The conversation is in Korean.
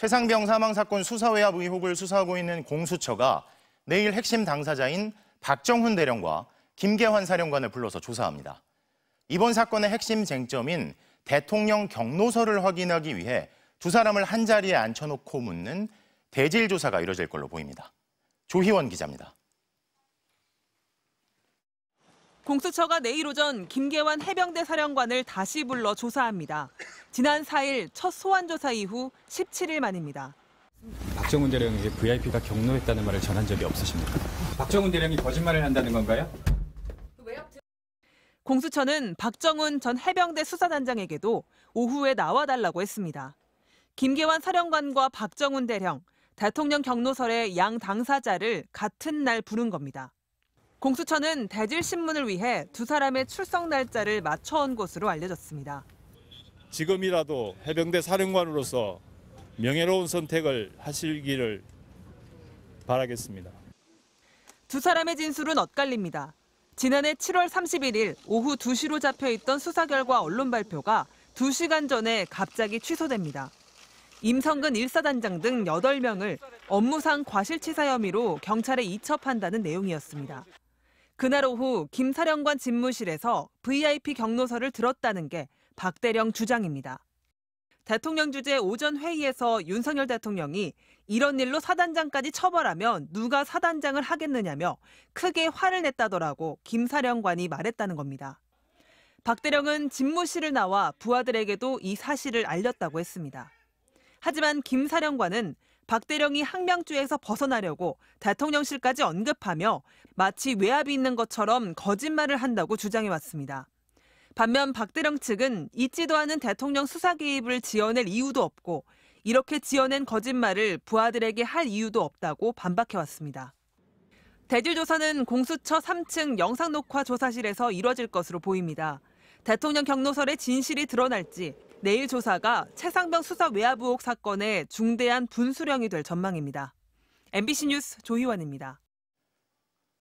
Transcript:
최상병 사망 사건 수사 외압 의혹을 수사하고 있는 공수처가 내일 핵심 당사자인 박정훈 대령과 김계환 사령관을 불러서 조사합니다. 이번 사건의 핵심 쟁점인 대통령 경로서를 확인하기 위해 두 사람을 한 자리에 앉혀놓고 묻는 대질 조사가 이뤄질 걸로 보입니다. 조희원 기자입니다. 공수처가 내일 오전 김계환 해병대 사령관을 다시 불러 조사합니다. 지난 4일 첫 소환 조사 이후 17일 만입니다. 박정훈 대령에게 VIP가 경로했다는 말을 전한 적이 없으십니까? 박정훈 대령이 거짓말을 한다는 건가요? 공수처는 박정훈 전 해병대 수사단장에게도 오후에 나와달라고 했습니다. 김계환 사령관과 박정훈 대령, 대통령 경로설의 양 당사자를 같은 날 부른 겁니다. 공수처는 대질신문을 위해 두 사람의 출석 날짜를 맞춰온 것으로 알려졌습니다. 지금이라도 해병대 사령관으로서 명예로운 선택을 하시기를 바라겠습니다. 두 사람의 진술은 엇갈립니다. 지난해 7월 31일 오후 2시로 잡혀있던 수사 결과 언론 발표가 2시간 전에 갑자기 취소됩니다. 임성근 1사단장 등 8명을 업무상 과실치사 혐의로 경찰에 이첩한다는 내용이었습니다. 그날 오후 김 사령관 집무실에서 VIP 경로서를 들었다는 게 박대령 주장입니다. 대통령 주재 오전 회의에서 윤석열 대통령이 이런 일로 사단장까지 처벌하면 누가 사단장을 하겠느냐며 크게 화를 냈다더라고 김 사령관이 말했다는 겁니다. 박대령은 집무실을 나와 부하들에게도 이 사실을 알렸다고 했습니다. 하지만 김 사령관은 박 대령이 항명주에서 벗어나려고 대통령실까지 언급하며 마치 외압이 있는 것처럼 거짓말을 한다고 주장해왔습니다. 반면 박 대령 측은 있지도 않은 대통령 수사 개입을 지어낼 이유도 없고 이렇게 지어낸 거짓말을 부하들에게 할 이유도 없다고 반박해왔습니다. 대질 조사는 공수처 3층 영상 녹화 조사실에서 이뤄질 것으로 보입니다. 대통령 경로설의 진실이 드러날지 내일 조사가 최상병 수사 외압 의혹 사건의 중대한 분수령이 될 전망입니다. MBC 뉴스 조희원입니다.